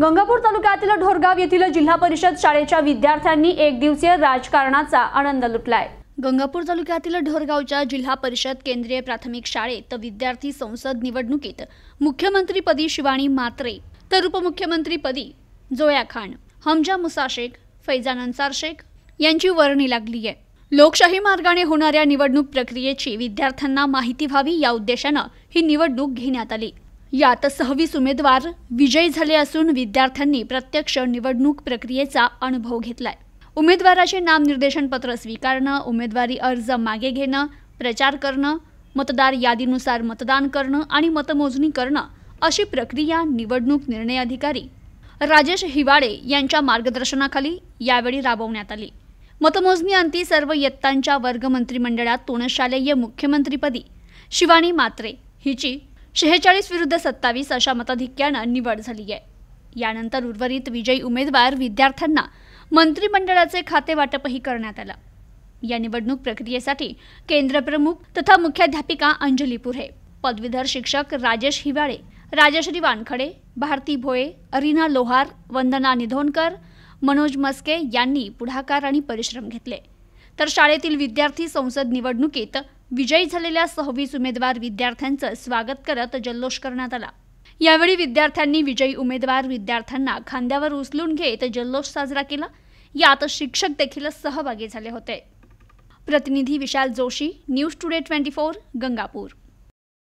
गंगापूर तालुक्यातील ढोरगाव येथील जिल्हा परिषद शाळेच्या विद्यार्थ्यांनी एक दिवसीय राजकारणाचा आनंद लुटलाय गंगापूर तालुक्यातील ढोरगावच्या जिल्हा परिषद केंद्रीय प्राथमिक शाळेत विद्यार्थी संसद निवडणुकीत मुख्यमंत्रीपदी शिवाणी मात्रे तर उपमुख्यमंत्रीपदी जोया खान हमजा मुसा शेख फैजान अन्सार शेख यांची वर्णी लागली आहे लोकशाही मार्गाने होणाऱ्या निवडणूक प्रक्रियेची विद्यार्थ्यांना माहिती व्हावी या उद्देशानं ही निवडणूक घेण्यात आली यात सहवीस उमेदवार विजयी झाले असून विद्यार्थ्यांनी प्रत्यक्ष निवडणूक प्रक्रियेचा अनुभव घेतलाय उमेदवाराचे नामनिर्देशन पत्र स्वीकारणं उमेदवारी अर्ज मागे घेणं प्रचार करणं मतदार यादीनुसार मतदान करणं आणि मतमोजणी करणं अशी प्रक्रिया निवडणूक निर्णय अधिकारी राजेश हिवाळे यांच्या मार्गदर्शनाखाली यावेळी राबवण्यात आली मतमोजणी अंती सर्व यत्तांच्या वर्ग मंत्रिमंडळात तोणशालेय मुख्यमंत्रीपदी शिवानी मात्रे हिची शेहेचाळीस विरुद्ध सत्तावीस अशा मताधिक्यानं निवड झाली आहे यानंतर उर्वरित विजयी उमेदवार विद्यार्थ्यांना मंत्रिमंडळाचे खाते वाटपही करण्यात आलं या निवडणूक प्रक्रियेसाठी केंद्रप्रमुख तथा मुख्याध्यापिका अंजली पुरे पदवीधर शिक्षक राजेश हिवाळे राजश्री वानखडे भारती भोये अरिना लोहार वंदना निधोणकर मनोज मस्के यांनी पुढाकार आणि परिश्रम घेतले तर शाळेतील विद्यार्थी संसद निवडणुकीत विजयी झालेल्या सव्वीस उमेदवार विद्यार्थ्यांचं स्वागत करत जल्लोष करण्यात आला यावेळी विद्यार्थ्यांनी विजयी उमेदवार विद्यार्थ्यांना खांद्यावर उचलून घेत जल्लोष साजरा केला यात शिक्षक देखील सहभागी झाले होते प्रतिनिधी Vishal Joshi news today twenty four Gangapur